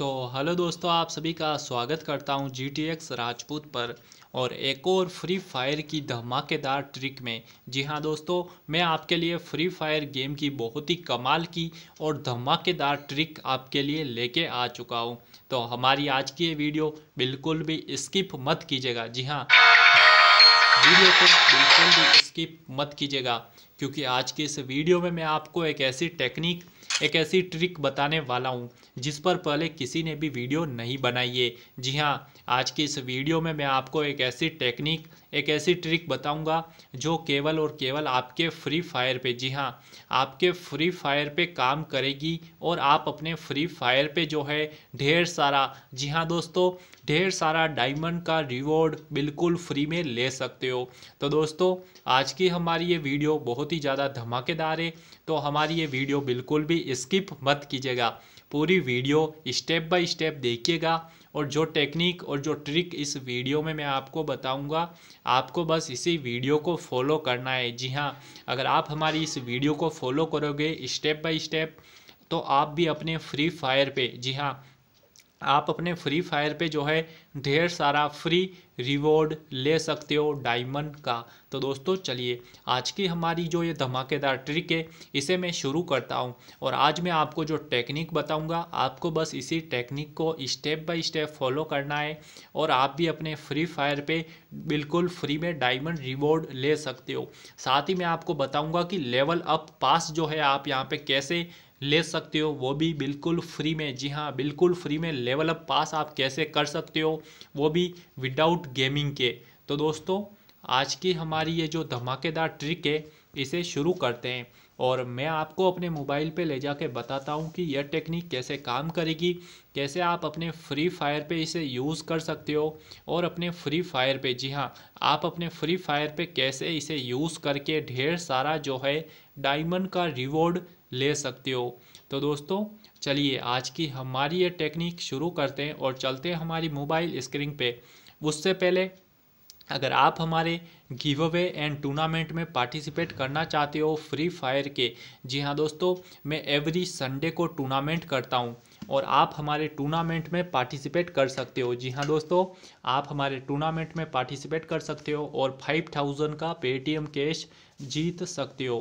तो हेलो दोस्तों आप सभी का स्वागत करता हूं जी टी एक्स राजपूत पर और एक और फ्री फायर की धमाकेदार ट्रिक में जी हां दोस्तों मैं आपके लिए फ्री फायर गेम की बहुत ही कमाल की और धमाकेदार ट्रिक आपके लिए लेके आ चुका हूं तो हमारी आज की ये वीडियो बिल्कुल भी स्किप मत कीजिएगा जी हाँ वीडियो को बिल्कुल भी स्किप मत कीजिएगा क्योंकि आज की इस वीडियो में मैं आपको एक ऐसी टेक्निक एक ऐसी ट्रिक बताने वाला हूँ जिस पर पहले किसी ने भी वीडियो नहीं बनाई है जी हाँ आज की इस वीडियो में मैं आपको एक ऐसी टेक्निक एक ऐसी ट्रिक बताऊंगा जो केवल और केवल आपके फ्री फायर पे जी हाँ आपके फ्री फायर पे काम करेगी और आप अपने फ्री फायर पे जो है ढेर सारा जी हाँ दोस्तों ढेर सारा डायमंड का रिवॉर्ड बिल्कुल फ्री में ले सकते हो तो दोस्तों आज की हमारी ये वीडियो बहुत ही ज़्यादा धमाकेदार है तो हमारी ये वीडियो बिल्कुल भी स्किप मत कीजिएगा पूरी वीडियो स्टेप बाय स्टेप देखिएगा और जो टेक्निक और जो ट्रिक इस वीडियो में मैं आपको बताऊंगा आपको बस इसी वीडियो को फॉलो करना है जी हाँ अगर आप हमारी इस वीडियो को फॉलो करोगे स्टेप बाय स्टेप तो आप भी अपने फ्री फायर पे जी हाँ आप अपने फ्री फायर पे जो है ढेर सारा फ्री रिवॉर्ड ले सकते हो डायमंड का तो दोस्तों चलिए आज की हमारी जो ये धमाकेदार ट्रिक है इसे मैं शुरू करता हूँ और आज मैं आपको जो टेक्निक बताऊँगा आपको बस इसी टेक्निक को स्टेप बाय स्टेप फॉलो करना है और आप भी अपने फ्री फायर पे बिल्कुल फ्री में डायमंड रिवॉर्ड ले सकते हो साथ ही मैं आपको बताऊँगा कि लेवल अप पास जो है आप यहाँ पर कैसे ले सकते हो वो भी बिल्कुल फ्री में जी हाँ बिल्कुल फ्री में लेवल अप पास आप कैसे कर सकते हो वो भी विदाउट गेमिंग के तो दोस्तों आज की हमारी ये जो धमाकेदार ट्रिक है इसे शुरू करते हैं और मैं आपको अपने मोबाइल पे ले कर बताता हूँ कि यह टेक्निक कैसे काम करेगी कैसे आप अपने फ्री फायर पे इसे यूज़ कर सकते हो और अपने फ्री फायर पे जी हाँ आप अपने फ्री फायर पे कैसे इसे यूज़ करके ढेर सारा जो है डायमंड का रिवॉर्ड ले सकते हो तो दोस्तों चलिए आज की हमारी ये टेक्निक शुरू करते हैं और चलते हैं हमारी मोबाइल स्क्रीन पे उससे पहले अगर आप हमारे गिव अवे एंड टूर्नामेंट में पार्टिसिपेट करना चाहते हो फ्री फायर के जी हाँ दोस्तों मैं एवरी संडे को टूर्नामेंट करता हूँ और आप हमारे टूर्नामेंट में पार्टिसिपेट कर सकते हो जी हाँ दोस्तों आप हमारे टूर्नामेंट में पार्टिसिपेट कर सकते हो और फाइव थाउजेंड का पेटीएम कैश जीत सकते हो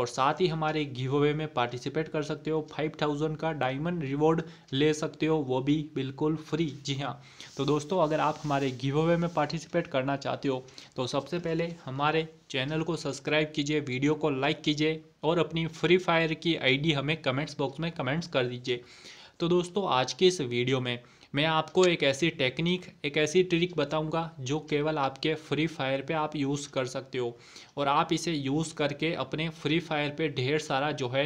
और साथ ही हमारे गिव अवे में पार्टिसिपेट कर सकते हो फाइव थाउजेंड का डायमंड रिवॉर्ड ले सकते हो वो भी बिल्कुल फ्री जी हाँ तो दोस्तों अगर आप हमारे गिव अवे में पार्टिसिपेट करना चाहते हो तो सबसे पहले हमारे चैनल को सब्सक्राइब कीजिए वीडियो को लाइक कीजिए और अपनी फ्री फायर की आईडी हमें कमेंट्स बॉक्स में कमेंट्स कर दीजिए तो दोस्तों आज के इस वीडियो में मैं आपको एक ऐसी टेक्निक एक ऐसी ट्रिक बताऊंगा जो केवल आपके फ्री फायर पे आप यूज़ कर सकते हो और आप इसे यूज़ करके अपने फ्री फायर पे ढेर सारा जो है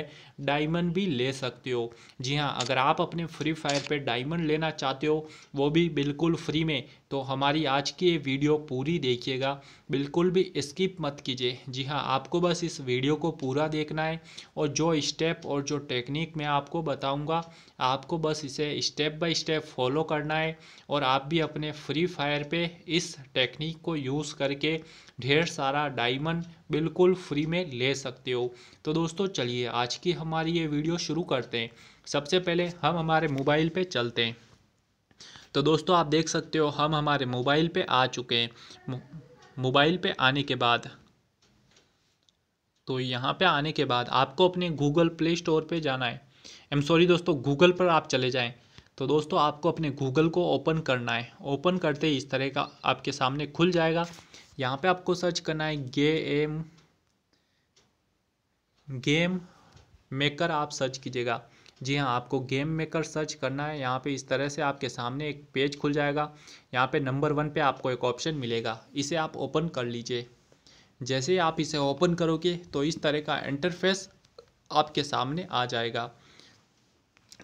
डायमंड भी ले सकते हो जी हाँ अगर आप अपने फ्री फायर पे डायमंड लेना चाहते हो वो भी बिल्कुल फ्री में तो हमारी आज की ये वीडियो पूरी देखिएगा बिल्कुल भी स्किप मत कीजिए जी हाँ आपको बस इस वीडियो को पूरा देखना है और जो स्टेप और जो टेक्निक मैं आपको बताऊंगा आपको बस इसे स्टेप बाय स्टेप फॉलो करना है और आप भी अपने फ्री फायर पे इस टेक्निक को यूज़ करके ढेर सारा डायमंड बिल्कुल फ्री में ले सकते हो तो दोस्तों चलिए आज की हमारी ये वीडियो शुरू करते हैं सबसे पहले हम हमारे मोबाइल पर चलते हैं तो दोस्तों आप देख सकते हो हम हमारे मोबाइल पे आ चुके हैं मोबाइल पे आने के बाद तो यहाँ पे आने के बाद आपको अपने गूगल प्ले स्टोर पे जाना है एम सॉरी दोस्तों गूगल पर आप चले जाएं तो दोस्तों आपको अपने गूगल को ओपन करना है ओपन करते ही इस तरह का आपके सामने खुल जाएगा यहाँ पे आपको सर्च करना है गे एम गेम मेकर आप सर्च कीजिएगा जी हाँ आपको गेम मेकर सर्च करना है यहाँ पे इस तरह से आपके सामने एक पेज खुल जाएगा यहाँ पे नंबर वन पे आपको एक ऑप्शन मिलेगा इसे आप ओपन कर लीजिए जैसे ही आप इसे ओपन करोगे तो इस तरह का इंटरफेस आपके सामने आ जाएगा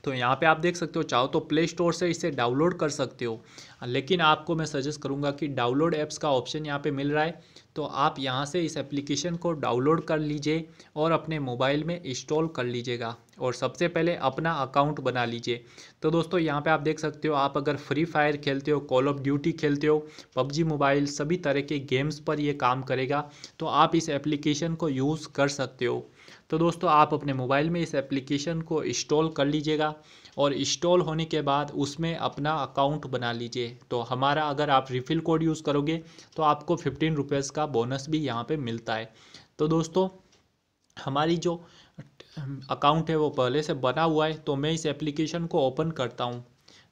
तो यहाँ पे आप देख सकते हो चाहो तो प्ले स्टोर से इसे डाउनलोड कर सकते हो लेकिन आपको मैं सजेस्ट करूँगा कि डाउनलोड ऐप्स का ऑप्शन यहाँ पे मिल रहा है तो आप यहाँ से इस एप्लीकेशन को डाउनलोड कर लीजिए और अपने मोबाइल में इंस्टॉल कर लीजिएगा और सबसे पहले अपना अकाउंट बना लीजिए तो दोस्तों यहाँ पे आप देख सकते हो आप अगर फ्री फायर खेलते हो कॉल ऑफ ड्यूटी खेलते हो पबजी मोबाइल सभी तरह के गेम्स पर ये काम करेगा तो आप इस एप्लीकेशन को यूज़ कर सकते हो तो दोस्तों आप अपने मोबाइल में इस एप्लीकेशन को इंस्टॉल कर लीजिएगा और इंस्टॉल होने के बाद उसमें अपना अकाउंट बना लीजिए तो हमारा अगर आप रिफ़िल कोड यूज़ करोगे तो आपको फिफ्टीन रुपीज़ का बोनस भी यहाँ पे मिलता है तो दोस्तों हमारी जो अकाउंट है वो पहले से बना हुआ है तो मैं इस एप्लीकेशन को ओपन करता हूँ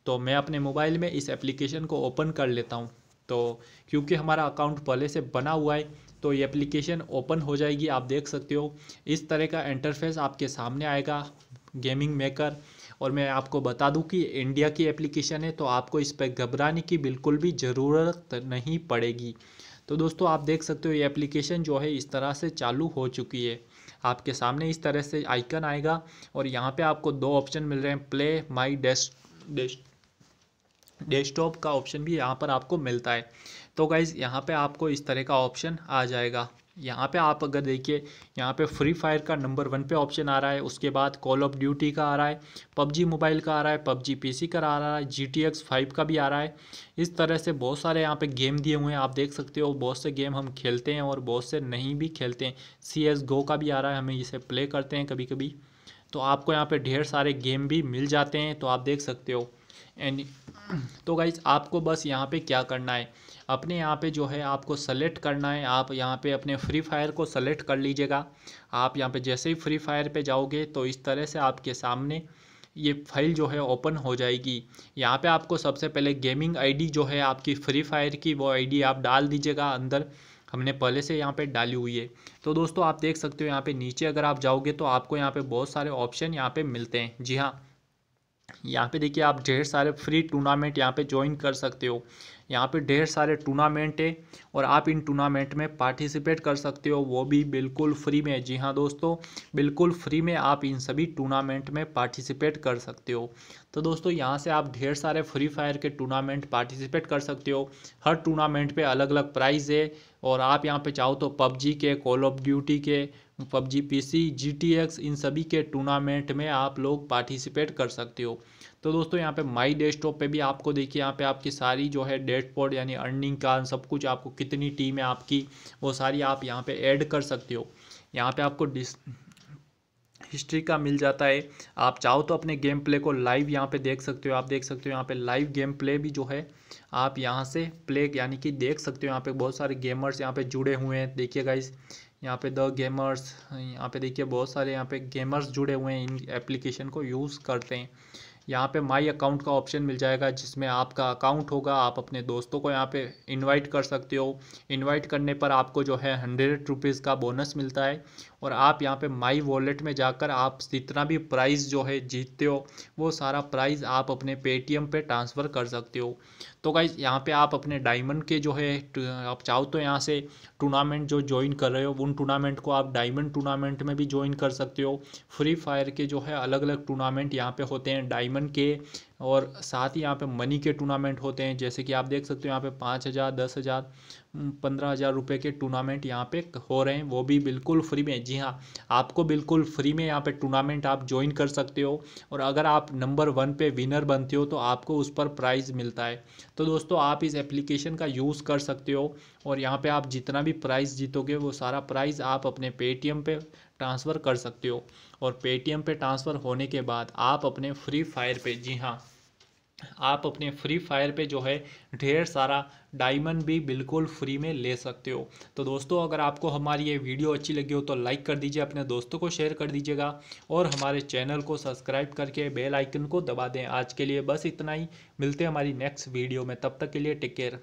तो मैं अपने मोबाइल में इस एप्लीकेशन को ओपन कर लेता हूँ तो क्योंकि हमारा अकाउंट पहले से बना हुआ है तो ये एप्लीकेशन ओपन हो जाएगी आप देख सकते हो इस तरह का इंटरफेस आपके सामने आएगा गेमिंग मेकर और मैं आपको बता दूं कि इंडिया की एप्लीकेशन है तो आपको इस पर घबराने की बिल्कुल भी ज़रूरत नहीं पड़ेगी तो दोस्तों आप देख सकते हो ये एप्लीकेशन जो है इस तरह से चालू हो चुकी है आपके सामने इस तरह से आइकन आएगा और यहाँ पे आपको दो ऑप्शन मिल रहे हैं play my desk desk desktop का ऑप्शन भी यहाँ पर आपको मिलता है तो गाइज़ यहाँ पे आपको इस तरह का ऑप्शन आ जाएगा यहाँ पे आप अगर देखिए यहाँ पे फ्री फायर का नंबर वन पे ऑप्शन आ रहा है उसके बाद कॉल ऑफ ड्यूटी का आ रहा है पबजी मोबाइल का आ रहा है पबजी पीसी का आ रहा है जी टी एक्स फाइव का भी आ रहा है इस तरह से बहुत सारे यहाँ पे गेम दिए हुए हैं आप देख सकते हो बहुत से गेम हम खेलते हैं और बहुत से नहीं भी खेलते हैं सी एस गो का भी आ रहा है हमें इसे प्ले करते हैं कभी कभी तो आपको यहाँ पर ढेर सारे गेम भी मिल जाते हैं तो आप देख सकते हो एंड तो गाइज आपको बस यहाँ पे क्या करना है अपने यहाँ पे जो है आपको सेलेक्ट करना है आप यहाँ पे अपने फ्री फायर को सेलेक्ट कर लीजिएगा आप यहाँ पे जैसे ही फ्री फायर पे जाओगे तो इस तरह से आपके सामने ये फाइल जो है ओपन हो जाएगी यहाँ पे आपको सबसे पहले गेमिंग आईडी जो है आपकी फ्री फायर की वो आईडी आप डाल दीजिएगा अंदर हमने पहले से यहाँ पे डाली हुई है तो दोस्तों आप देख सकते हो यहाँ पे नीचे अगर आप जाओगे तो आपको यहाँ पे बहुत सारे ऑप्शन यहाँ पे मिलते हैं जी हाँ यहाँ पे देखिए आप ढेर सारे फ्री टूर्नामेंट यहाँ पे ज्वाइन कर सकते हो यहाँ पे ढेर सारे टूर्नामेंट है और आप इन टूर्नामेंट में पार्टिसिपेट कर सकते हो वो भी बिल्कुल फ्री में जी हाँ दोस्तों बिल्कुल फ्री में आप इन सभी टूर्नामेंट में पार्टिसिपेट कर सकते हो तो दोस्तों यहाँ से आप ढेर सारे फ्री फायर के टूर्नामेंट पार्टिसिपेट कर सकते हो हर टूर्नामेंट पर अलग अलग प्राइज़ है और आप यहाँ पर चाहो तो पबजी के कॉल ऑफ ड्यूटी के पबजी पीसी जीटीएक्स इन सभी के टूर्नामेंट में आप लोग पार्टिसिपेट कर सकते हो तो दोस्तों यहाँ पे माई डेस्कटॉप पे भी आपको देखिए यहाँ पे आपकी सारी जो है डैशबोर्ड यानी अर्निंग का सब कुछ आपको कितनी टीम है आपकी वो सारी आप यहाँ पे ऐड कर सकते हो यहाँ पे आपको डिस हिस्ट्री का मिल जाता है आप चाहो तो अपने गेम प्ले को लाइव यहाँ पे देख सकते हो आप देख सकते हो यहाँ पे लाइव गेम प्ले भी जो है आप यहाँ से प्ले यानी कि देख सकते हो यहाँ पे बहुत सारे गेमर्स यहाँ पे जुड़े हुए हैं देखिए इस यहाँ पे द गेमर्स यहाँ पे देखिए बहुत सारे यहाँ पे गेमर्स जुड़े हुए हैं इन एप्लीकेशन को यूज़ करते हैं यहाँ पे माय अकाउंट का ऑप्शन मिल जाएगा जिसमें आपका अकाउंट होगा आप अपने दोस्तों को यहाँ पे इनवाइट कर सकते हो इनवाइट करने पर आपको जो है हंड्रेड रुपीज़ का बोनस मिलता है और आप यहाँ पे माई वॉलेट में जाकर आप जितना भी प्राइज़ जो है जीतते हो वो सारा प्राइज़ आप अपने पेटीएम पे ट्रांसफ़र कर सकते हो तो गाइज यहाँ पे आप अपने डायमंड के जो है आप चाहो तो यहाँ से टूर्नामेंट जो ज्वाइन कर रहे हो उन टूर्नामेंट को आप डायमंड टूर्नामेंट में भी ज्वाइन कर सकते हो फ्री फायर के जो है अलग अलग टूर्नामेंट यहाँ पर होते हैं डायमंड डायमंड के और साथ ही यहाँ पे मनी के टूर्नामेंट होते हैं जैसे कि आप देख सकते हो यहाँ पे पाँच हज़ार दस हज़ार पंद्रह हज़ार रुपये के टूर्नामेंट यहाँ पे हो रहे हैं वो भी बिल्कुल फ्री में जी हाँ आपको बिल्कुल फ्री में यहाँ पे टूर्नामेंट आप ज्वाइन कर सकते हो और अगर आप नंबर वन पे विनर बनते हो तो आपको उस पर प्राइज़ मिलता है तो दोस्तों आप इस एप्लीकेशन का यूज़ कर सकते हो और यहाँ पर आप जितना भी प्राइज़ जीतोगे वो सारा प्राइज़ आप अपने पेटीएम पर ट्रांसफ़र कर सकते हो और पेटीएम पे ट्रांसफ़र होने के बाद आप अपने फ्री फायर पे जी हाँ आप अपने फ्री फायर पे जो है ढेर सारा डायमंड भी बिल्कुल फ्री में ले सकते हो तो दोस्तों अगर आपको हमारी ये वीडियो अच्छी लगी हो तो लाइक कर दीजिए अपने दोस्तों को शेयर कर दीजिएगा और हमारे चैनल को सब्सक्राइब करके बेल आइकन को दबा दें आज के लिए बस इतना ही मिलते हैं हमारी नेक्स्ट वीडियो में तब तक के लिए टेक केयर